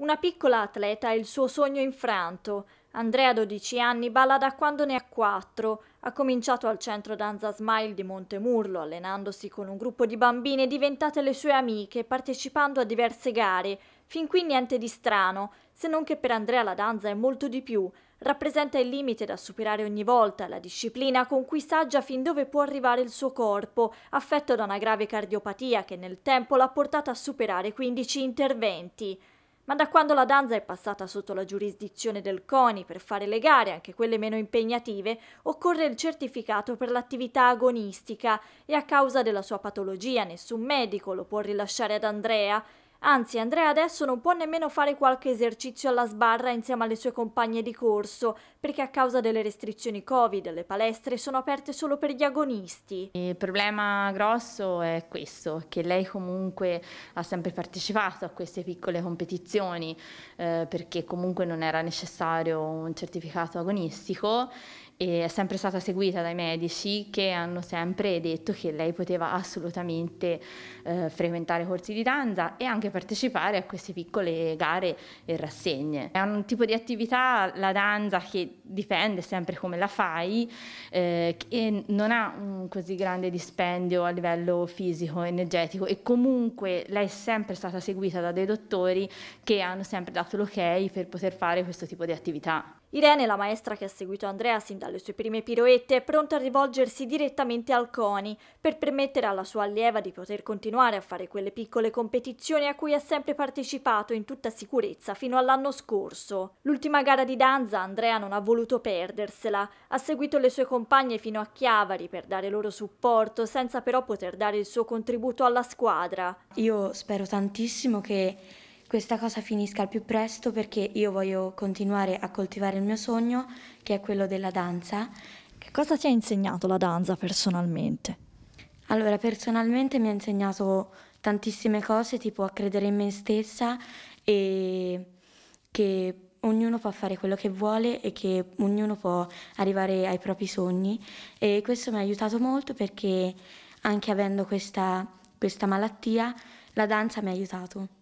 Una piccola atleta ha il suo sogno infranto. Andrea, 12 anni, balla da quando ne ha 4. Ha cominciato al centro danza Smile di Montemurlo, allenandosi con un gruppo di bambine diventate le sue amiche, partecipando a diverse gare. Fin qui niente di strano, se non che per Andrea la danza è molto di più. Rappresenta il limite da superare ogni volta, la disciplina con cui saggia fin dove può arrivare il suo corpo, affetto da una grave cardiopatia che nel tempo l'ha portata a superare 15 interventi. Ma da quando la danza è passata sotto la giurisdizione del CONI per fare le gare, anche quelle meno impegnative, occorre il certificato per l'attività agonistica e a causa della sua patologia nessun medico lo può rilasciare ad Andrea Anzi, Andrea adesso non può nemmeno fare qualche esercizio alla sbarra insieme alle sue compagne di corso, perché a causa delle restrizioni Covid le palestre sono aperte solo per gli agonisti. Il problema grosso è questo, che lei comunque ha sempre partecipato a queste piccole competizioni, eh, perché comunque non era necessario un certificato agonistico e è sempre stata seguita dai medici che hanno sempre detto che lei poteva assolutamente eh, frequentare corsi di danza e anche partecipare a queste piccole gare e rassegne. È un tipo di attività, la danza, che dipende sempre come la fai eh, e non ha un così grande dispendio a livello fisico, energetico e comunque lei è sempre stata seguita da dei dottori che hanno sempre dato l'ok per poter fare questo tipo di attività. Irene, la maestra che ha seguito Andrea sin dalle sue prime piroette, è pronta a rivolgersi direttamente al CONI per permettere alla sua allieva di poter continuare a fare quelle piccole competizioni a cui ha sempre partecipato in tutta sicurezza fino all'anno scorso. L'ultima gara di danza Andrea non ha voluto perdersela, ha seguito le sue compagne fino a Chiavari per dare loro supporto senza però poter dare il suo contributo alla squadra. Io spero tantissimo che questa cosa finisca al più presto perché io voglio continuare a coltivare il mio sogno, che è quello della danza. Che cosa ti ha insegnato la danza personalmente? Allora, personalmente mi ha insegnato tantissime cose, tipo a credere in me stessa e che ognuno può fare quello che vuole e che ognuno può arrivare ai propri sogni e questo mi ha aiutato molto perché anche avendo questa, questa malattia la danza mi ha aiutato.